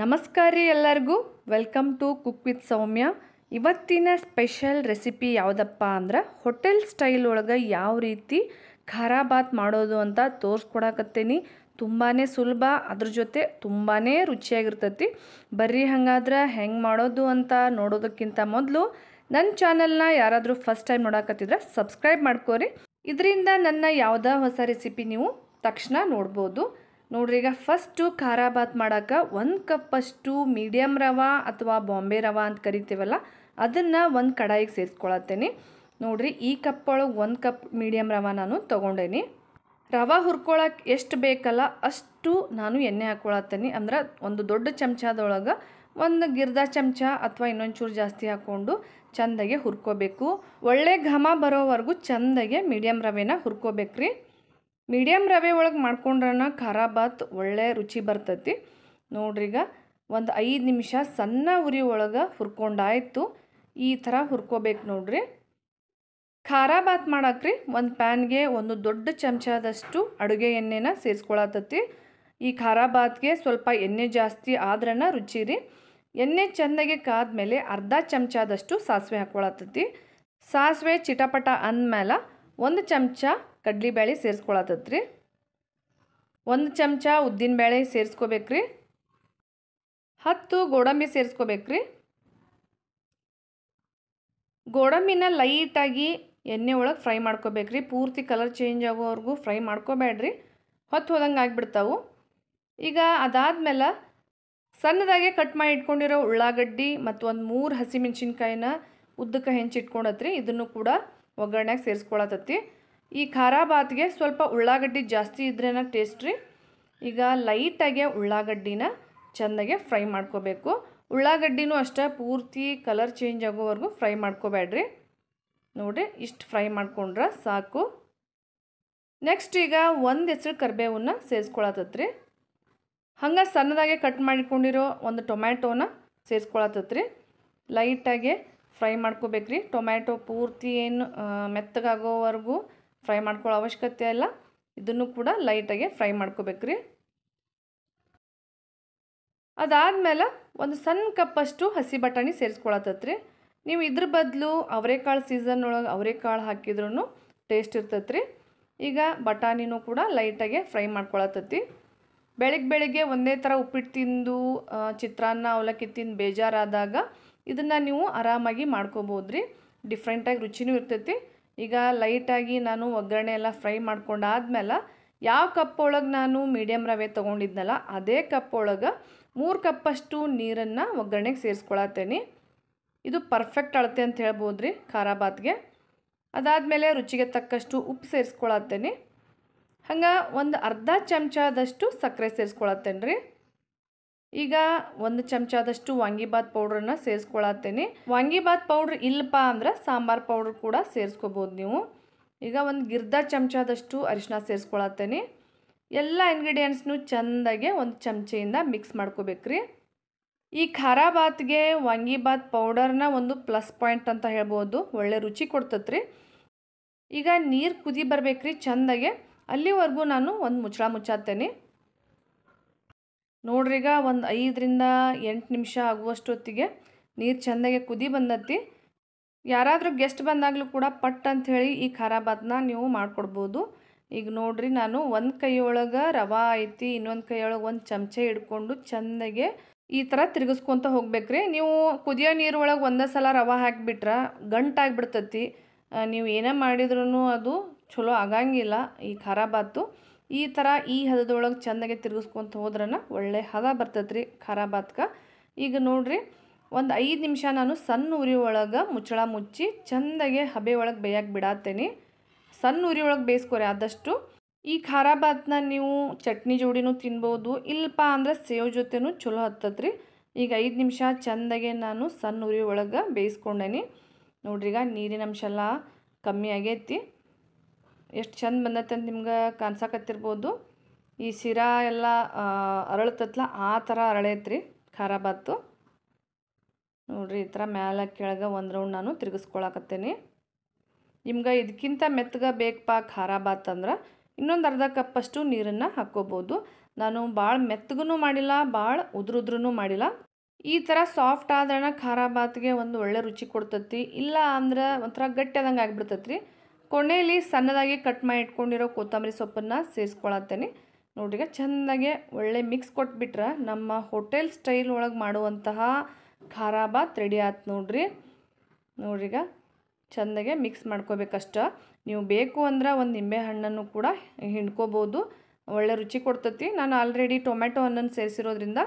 ನಮಸ್ಕಾರ ರೀ ಎಲ್ಲರಿಗೂ welcome to cook with Soumya ಇವತ್ತಿನ ಸ್ಪೆಷಲ್ ರೆಸಿಪಿ ಯಾವುದಪ್ಪ ಅಂದ್ರೆ ಹೋಟೆಲ್ ಸ್ಟೈಲ್ ಒಳಗೆ ಯಾವ ರೀತಿ ಖಾರಾಬಾತ್ ಮಾಡೋದು ಅಂತ ತೋರಿಸ್ಕೊಡಕತ್ತೇನಿ ತುಂಬಾ ಸುಲಭ ಅದ್ರ ಜೊತೆ ತುಂಬಾ ರುಚಿಯಾಗಿರ್ತೈತಿ ಬರ್ರಿ ಹಂಗಾದ್ರೆ ಹೆಂಗೆ ಮಾಡೋದು ಅಂತ ನೋಡೋದಕ್ಕಿಂತ ಮೊದಲು ನನ್ನ ಚಾನಲ್ನ ಯಾರಾದರೂ ಫಸ್ಟ್ ಟೈಮ್ ನೋಡಕತ್ತಿದ್ರೆ ಸಬ್ಸ್ಕ್ರೈಬ್ ಮಾಡ್ಕೋರಿ ಇದರಿಂದ ನನ್ನ ಯಾವುದೋ ಹೊಸ ರೆಸಿಪಿ ನೀವು ತಕ್ಷಣ ನೋಡ್ಬೋದು ನೋಡ್ರಿ ಈಗ ಫಸ್ಟು ಖಾರ ಭಾತ್ ಮಾಡೋಕ್ಕೆ ಒಂದು ಕಪ್ಪಷ್ಟು ಮೀಡಿಯಮ್ ರವೆ ಅಥವಾ ಬಾಂಬೆ ರವೆ ಅಂತ ಕರಿತೀವಲ್ಲ ಅದನ್ನು ಒಂದು ಕಡಾಯಿಗೆ ಸೇರಿಸ್ಕೊಳತ್ತೇನೆ ನೋಡ್ರಿ ಈ ಕಪ್ ಒಳಗೆ ಒಂದು ಕಪ್ ಮೀಡಿಯಮ್ ರವೆ ನಾನು ತೊಗೊಂಡೇನಿ ರವೆ ಹುರ್ಕೊಳಕ್ಕೆ ಎಷ್ಟು ಬೇಕಲ್ಲ ಅಷ್ಟು ನಾನು ಎಣ್ಣೆ ಹಾಕ್ಕೊಳತ್ತೇನಿ ಅಂದ್ರೆ ಒಂದು ದೊಡ್ಡ ಚಮಚದೊಳಗೆ ಒಂದು ಗಿರ್ದ ಚಮಚ ಅಥವಾ ಇನ್ನೊಂದು ಚೂರು ಜಾಸ್ತಿ ಹಾಕ್ಕೊಂಡು ಚಂದಾಗೆ ಹುರ್ಕೋಬೇಕು ಒಳ್ಳೆ ಘಮ ಬರೋವರೆಗೂ ಚಂದಾಗೆ ಮೀಡಿಯಮ್ ರವೆನ ಹುರ್ಕೋಬೇಕ್ರಿ ಮೀಡಿಯಮ್ ರವೆ ಒಳಗೆ ಮಾಡ್ಕೊಂಡ್ರನ ಖಾರ ಬಾತ್ ಒಳ್ಳೆ ರುಚಿ ಬರ್ತೈತಿ ನೋಡ್ರಿಗ ಒಂದು ಐದು ನಿಮಿಷ ಸಣ್ಣ ಉರಿ ಒಳಗೆ ಹುರ್ಕೊಂಡಾಯಿತು ಈ ಥರ ಹುರ್ಕೋಬೇಕು ನೋಡ್ರಿ ಖಾರ ಬಾತ್ ಮಾಡಾಕ್ರಿ ಒಂದು ಪ್ಯಾನ್ಗೆ ಒಂದು ದೊಡ್ಡ ಚಮಚದಷ್ಟು ಅಡುಗೆ ಎಣ್ಣೆನ ಸೇರಿಸ್ಕೊಳತತಿ ಈ ಖಾರ ಭಾತ್ಗೆ ಸ್ವಲ್ಪ ಎಣ್ಣೆ ಜಾಸ್ತಿ ಆದ್ರನ ರುಚಿ ರೀ ಎಣ್ಣೆ ಚೆಂದಗೆ ಕಾದ್ಮೇಲೆ ಅರ್ಧ ಚಮಚದಷ್ಟು ಸಾಸಿವೆ ಹಾಕ್ಕೊಳತತಿ ಸಾಸಿವೆ ಚಿಟಪಟ ಅಂದಮೇಲೆ ಒಂದು ಚಮಚ ಕಡ್ಲೆಬೇಳೆ ಸೇರಿಸ್ಕೊಳತ್ತತ್ರಿ ಒಂದು ಚಮಚ ಉದ್ದಿನ ಬ್ಯಾಳಿ ಸೇರಿಸ್ಕೋಬೇಕ್ರಿ ಹತ್ತು ಗೋಡಂಬಿ ಸೇರಿಸ್ಕೋಬೇಕ್ರಿ ಗೋಡಂಬಿನ ಲೈಟಾಗಿ ಎಣ್ಣೆ ಒಳಗೆ ಫ್ರೈ ಮಾಡ್ಕೋಬೇಕ್ರಿ ಪೂರ್ತಿ ಕಲರ್ ಚೇಂಜ್ ಆಗೋವರೆಗೂ ಫ್ರೈ ಮಾಡ್ಕೋಬೇಡ್ರಿ ಹೊತ್ತು ಹೋದಂಗೆ ಆಗಿಬಿಡ್ತಾವು ಈಗ ಅದಾದಮೇಲೆ ಸಣ್ಣದಾಗೆ ಕಟ್ ಮಾಡಿ ಇಟ್ಕೊಂಡಿರೋ ಉಳ್ಳಾಗಡ್ಡಿ ಮತ್ತು ಒಂದು ಮೂರು ಹಸಿಮೆಣ್ಸಿನ್ಕಾಯಿನ ಉದ್ದಕ್ಕೆ ಹೆಂಚಿಟ್ಕೊಂಡತ್ರಿ ಇದನ್ನು ಕೂಡ ಒಗ್ಗರಣೆಗೆ ಸೇರಿಸ್ಕೊಳತ್ತತಿ ಈ ಖಾರ ಬಾತ್ಗೆ ಸ್ವಲ್ಪ ಉಳ್ಳಾಗಡ್ಡಿ ಜಾಸ್ತಿ ಇದ್ರೇನ ಟೇಸ್ಟ್ ರೀ ಈಗ ಲೈಟಾಗೆ ಉಳ್ಳಾಗಡ್ಡಿನ ಚೆಂದಾಗೆ ಫ್ರೈ ಮಾಡ್ಕೋಬೇಕು ಉಳ್ಳಾಗಡ್ಡಿನೂ ಅಷ್ಟೇ ಪೂರ್ತಿ ಕಲರ್ ಚೇಂಜ್ ಆಗೋವರೆಗೂ ಫ್ರೈ ಮಾಡ್ಕೋಬೇಡ್ರಿ ನೋಡಿರಿ ಇಷ್ಟು ಫ್ರೈ ಮಾಡ್ಕೊಂಡ್ರೆ ಸಾಕು ನೆಕ್ಸ್ಟ್ ಈಗ ಒಂದು ಹೆಸರು ಕರಿಬೇವನ್ನ ಸೇರಿಸ್ಕೊಳತ್ತತ್ರಿ ಹಂಗೆ ಸಣ್ಣದಾಗೆ ಕಟ್ ಮಾಡಿಕೊಂಡಿರೋ ಒಂದು ಟೊಮ್ಯಾಟೋನ ಸೇರಿಸ್ಕೊಳತ್ತತ್ರಿ ಲೈಟಾಗೆ ಫ್ರೈ ಮಾಡ್ಕೋಬೇಕ್ರಿ ಟೊಮ್ಯಾಟೊ ಪೂರ್ತಿ ಏನು ಮೆತ್ತಗಾಗೋವರೆಗೂ ಫ್ರೈ ಮಾಡ್ಕೊಳ್ಳೋ ಅವಶ್ಯಕತೆ ಇಲ್ಲ ಇದನ್ನು ಕೂಡ ಲೈಟಾಗೆ ಫ್ರೈ ಮಾಡ್ಕೋಬೇಕ್ರಿ ಅದಾದಮೇಲೆ ಒಂದು ಸಣ್ಣ ಕಪ್ಪಷ್ಟು ಹಸಿ ಬಟಾಣಿ ಸೇರಿಸ್ಕೊಳತ್ತತ್ರಿ ನೀವು ಇದ್ರ ಬದಲು ಅವರೆಕಾಳು ಸೀಸನ್ ಒಳಗೆ ಅವರೆಕಾಳು ಹಾಕಿದ್ರೂ ಟೇಸ್ಟ್ ಇರ್ತೈತ್ರಿ ಈಗ ಬಟಾಣಿನೂ ಕೂಡ ಲೈಟಾಗೆ ಫ್ರೈ ಮಾಡ್ಕೊಳತ್ತತಿ ಬೆಳಗ್ಗೆ ಬೆಳಿಗ್ಗೆ ಒಂದೇ ಥರ ಉಪ್ಪಿಟ್ಟು ತಿಂದು ಚಿತ್ರಾನ್ನ ಅವಲಕ್ಕಿ ತಿಂದು ಬೇಜಾರಾದಾಗ ಇದನ್ನು ನೀವು ಆರಾಮಾಗಿ ಮಾಡ್ಕೋಬೋದ್ರಿ ರೀ ಡಿಫ್ರೆಂಟಾಗಿ ರುಚಿನೂ ಇರ್ತೈತಿ ಈಗ ಲೈಟಾಗಿ ನಾನು ಒಗ್ಗರಣೆ ಎಲ್ಲ ಫ್ರೈ ಮಾಡ್ಕೊಂಡಾದ್ಮೇಲೆ ಯಾವ ಕಪ್ ಒಳಗೆ ನಾನು ಮೀಡಿಯಮ್ ರವೆ ತೊಗೊಂಡಿದ್ನಲ್ಲ ಅದೇ ಕಪ್ ಒಳಗೆ ಮೂರು ಕಪ್ಪಷ್ಟು ನೀರನ್ನು ಒಗ್ಗರಣೆಗೆ ಸೇರಿಸ್ಕೊಳತ್ತೇನೆ ಇದು ಪರ್ಫೆಕ್ಟ್ ಅಳತೆ ಅಂತ ಹೇಳ್ಬೋದು ರೀ ಖಾರ ಅದಾದಮೇಲೆ ರುಚಿಗೆ ತಕ್ಕಷ್ಟು ಉಪ್ಪು ಸೇರಿಸ್ಕೊಳತ್ತೇನೆ ಹಂಗೆ ಒಂದು ಅರ್ಧ ಚಮಚದಷ್ಟು ಸಕ್ಕರೆ ಸೇರಿಸ್ಕೊಳತ್ತೇನೆ ರೀ ಈಗ ಒಂದು ಚಮಚದಷ್ಟು ವಾಂಗಿಬಾತ್ ಪೌಡ್ರನ್ನ ಸೇರಿಸ್ಕೊಳತ್ತೇನೆ ವಾಂಗಿಬಾತ್ ಪೌಡ್ರ್ ಇಲ್ಲಪ್ಪ ಅಂದ್ರೆ ಸಾಂಬಾರ್ ಪೌಡ್ರ್ ಕೂಡ ಸೇರಿಸ್ಕೋಬೋದು ನೀವು ಈಗ ಒಂದು ಗಿರ್ದ ಚಮಚದಷ್ಟು ಅರಿಶಿನ ಸೇರಿಸ್ಕೊಳತ್ತೇನೆ ಎಲ್ಲ ಇಂಗ್ರೀಡಿಯೆಂಟ್ಸ್ನು ಚೆಂದಾಗೆ ಒಂದು ಚಮಚೆಯಿಂದ ಮಿಕ್ಸ್ ಮಾಡ್ಕೋಬೇಕ್ರಿ ಈ ಖಾರ ಬಾತ್ಗೆ ವಾಂಗಿಬಾತ್ ಪೌಡರ್ನ ಒಂದು ಪ್ಲಸ್ ಪಾಯಿಂಟ್ ಅಂತ ಹೇಳ್ಬೋದು ಒಳ್ಳೆ ರುಚಿ ಕೊಡ್ತತ್ರಿ ಈಗ ನೀರು ಕುದಿ ರೀ ಚೆಂದಾಗೆ ಅಲ್ಲಿವರೆಗೂ ನಾನು ಒಂದು ಮುಚ್ಚಳ ಮುಚ್ಚಾತ್ತೇನೆ ನೋಡ್ರಿಗ ಒಂದು ಐದರಿಂದ ಎಂಟು ನಿಮಿಷ ಆಗುವಷ್ಟೊತ್ತಿಗೆ ನೀರು ಚೆಂದಾಗೆ ಕುದಿ ಬಂದತ್ತಿ ಯಾರಾದರೂ ಗೆಸ್ಟ್ ಬಂದಾಗಲೂ ಕೂಡ ಪಟ್ ಅಂಥೇಳಿ ಈ ಖಾರಾಬಾತ್ನ ನೀವು ಮಾಡಿಕೊಡ್ಬೋದು ಈಗ ನೋಡ್ರಿ ನಾನು ಒಂದು ಕೈಯೊಳಗೆ ರವ ಐತಿ ಇನ್ನೊಂದು ಕೈಯೊಳಗೆ ಒಂದು ಚಮಚೆ ಹಿಡ್ಕೊಂಡು ಚೆಂದಾಗೆ ಈ ಥರ ತಿರುಗಿಸ್ಕೊತ ಹೋಗ್ಬೇಕ್ರಿ ನೀವು ಕುದಿಯೋ ನೀರೊಳಗೆ ಒಂದೇ ಸಲ ರವೆ ಹಾಕಿಬಿಟ್ರೆ ಗಂಟಾಗಿಬಿಡ್ತತಿ ನೀವು ಏನೇ ಮಾಡಿದ್ರೂ ಅದು ಚಲೋ ಆಗಂಗಿಲ್ಲ ಈ ಖಾರಾಬಾತು ಈ ಥರ ಈ ಹದದೊಳಗೆ ಚೆಂದಾಗೆ ತಿರುಗಿಸ್ಕೊತ ಹೋದ್ರನ ಒಳ್ಳೆ ಹದ ಬರ್ತೈತೆ ರೀ ಖರಾಬಾತ್ಕ ಈಗ ನೋಡಿರಿ ಒಂದು ಐದು ನಿಮಿಷ ನಾನು ಸಣ್ಣ ಉರಿ ಒಳಗೆ ಮುಚ್ಚಳ ಮುಚ್ಚಿ ಚೆಂದಾಗೆ ಹಬೆ ಒಳಗೆ ಬೇಯಕ್ಕೆ ಬಿಡಾತ್ತೇನಿ ಸಣ್ಣ ಉರಿ ಒಳಗೆ ಬೇಯಿಸ್ಕೊರಿ ಆದಷ್ಟು ಈ ಖಾರಾಬಾತ್ನ ನೀವು ಚಟ್ನಿ ಜೋಡಿನೂ ತಿನ್ಬೋದು ಇಲ್ಲಪ್ಪ ಅಂದ್ರೆ ಸೇವ್ ಜೊತೆನೂ ಚಲೋ ಹತ್ತತ್ರಿ ಈಗ ಐದು ನಿಮಿಷ ಚೆಂದಾಗೆ ನಾನು ಸಣ್ಣ ಉರಿ ಒಳಗೆ ಬೇಯಿಸ್ಕೊಂಡೇನಿ ನೋಡ್ರಿ ಈಗ ನೀರಿನಂಶ ಎಲ್ಲ ಕಮ್ಮಿ ಆಗೈತಿ ಎಷ್ಟು ಚಂದ ಬಂದತ್ತೆ ಅಂತ ನಿಮ್ಗೆ ಕಾಣ್ಸಕತ್ತಿರ್ಬೋದು ಈ ಶಿರಾ ಎಲ್ಲ ಅರಳತ್ತತ್ಲ ಆ ಥರ ಅರಳೈತ್ರಿ ಖಾರ ಬಾತು ನೋಡಿರಿ ಈ ಥರ ಮ್ಯಾಲ ಕೆಳಗೆ ಒಂದು ರೌಂಡ್ ನಾನು ತಿರುಗಿಸ್ಕೊಳಕತ್ತೇನಿ ನಿಮ್ಗೆ ಇದಕ್ಕಿಂತ ಮೆತ್ತಗೆ ಬೇಕಪ್ಪ ಖಾರ ಬಾತ್ ಅಂದ್ರೆ ಇನ್ನೊಂದು ಅರ್ಧ ಕಪ್ಪಷ್ಟು ನೀರನ್ನು ಹಾಕ್ಕೋಬೋದು ನಾನು ಭಾಳ ಮೆತ್ತಗೂ ಮಾಡಿಲ್ಲ ಭಾಳ ಉದ್ರುದ್ರೂ ಮಾಡಿಲ್ಲ ಈ ಥರ ಸಾಫ್ಟ್ ಆದ್ರೆ ಖಾರ ಬಾತ್ಗೆ ಒಂದು ಒಳ್ಳೆ ರುಚಿ ಕೊಡ್ತತಿ ಇಲ್ಲ ಅಂದ್ರೆ ಒಂಥರ ಗಟ್ಟಿ ಆದಂಗೆ ರೀ ಕೊನೆಯಲ್ಲಿ ಸಣ್ಣದಾಗಿ ಕಟ್ ಮಾಡಿ ಇಟ್ಕೊಂಡಿರೋ ಕೊತ್ತಂಬರಿ ಸೊಪ್ಪನ್ನು ಸೇರಿಸ್ಕೊಳತ್ತೇನೆ ಈಗ ಚೆಂದಾಗೆ ಒಳ್ಳೆ ಮಿಕ್ಸ್ ಕೊಟ್ಬಿಟ್ರೆ ನಮ್ಮ ಹೋಟೆಲ್ ಸ್ಟೈಲ್ ಒಳಗೆ ಮಾಡುವಂತಹ ಖಾರಾಬಾತ್ ರೆಡಿ ಆಯ್ತು ನೋಡ್ರಿ ನೋಡ್ರಿಗ ಚೆಂದಾಗೆ ಮಿಕ್ಸ್ ಮಾಡ್ಕೋಬೇಕಷ್ಟ ನೀವು ಬೇಕು ಅಂದ್ರೆ ಒಂದು ನಿಂಬೆ ಹಣ್ಣನ್ನು ಕೂಡ ಹಿಂಡ್ಕೋಬೋದು ಒಳ್ಳೆ ರುಚಿ ಕೊಡ್ತತಿ ನಾನು ಆಲ್ರೆಡಿ ಟೊಮೆಟೊ ಹಣ್ಣನ್ನು ಸೇರಿಸಿರೋದ್ರಿಂದ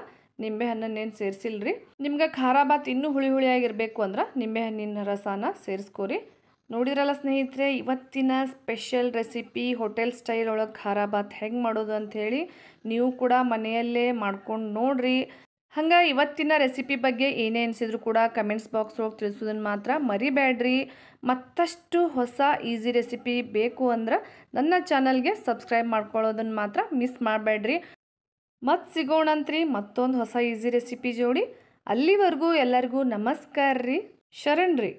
ನಿಂಬೆ ಹಣ್ಣನ್ನು ಏನು ಸೇರಿಸಿಲ್ಲ ರೀ ನಿಮ್ಗೆ ಖಾರ ಬಾತ್ ಇನ್ನೂ ಹುಳಿ ಹುಳಿಯಾಗಿರಬೇಕು ಅಂದ್ರೆ ನಿಂಬೆಹಣ್ಣಿನ ರಸನ ಸೇರಿಸ್ಕೋರಿ ನೋಡಿದ್ರಲ್ಲ ಸ್ನೇಹಿತರೆ ಇವತ್ತಿನ ಸ್ಪೆಷಲ್ ರೆಸಿಪಿ ಹೋಟೆಲ್ ಸ್ಟೈಲ್ ಒಳಗೆ ಖಾರ ಬಾತ್ ಹೆಂಗೆ ಮಾಡೋದು ಅಂಥೇಳಿ ನೀವು ಕೂಡ ಮನೆಯಲ್ಲೇ ಮಾಡ್ಕೊಂಡು ನೋಡ್ರಿ ಹಂಗೆ ಇವತ್ತಿನ ರೆಸಿಪಿ ಬಗ್ಗೆ ಏನೇ ಅನಿಸಿದ್ರು ಕೂಡ ಕಮೆಂಟ್ಸ್ ಬಾಕ್ಸ್ ಒಳಗೆ ತಿಳಿಸೋದನ್ನು ಮಾತ್ರ ಮರಿಬೇಡ್ರಿ ಮತ್ತಷ್ಟು ಹೊಸ ಈಸಿ ರೆಸಿಪಿ ಬೇಕು ಅಂದ್ರೆ ನನ್ನ ಚಾನಲ್ಗೆ ಸಬ್ಸ್ಕ್ರೈಬ್ ಮಾಡ್ಕೊಳ್ಳೋದನ್ನು ಮಾತ್ರ ಮಿಸ್ ಮಾಡಬೇಡ್ರಿ ಮತ್ತು ಸಿಗೋಣಂತ್ರಿ ಮತ್ತೊಂದು ಹೊಸ ಈಸಿ ರೆಸಿಪಿ ಜೋಡಿ ಅಲ್ಲಿವರೆಗೂ ಎಲ್ಲರಿಗೂ ನಮಸ್ಕಾರ ರೀ ಶರಣ್ರಿ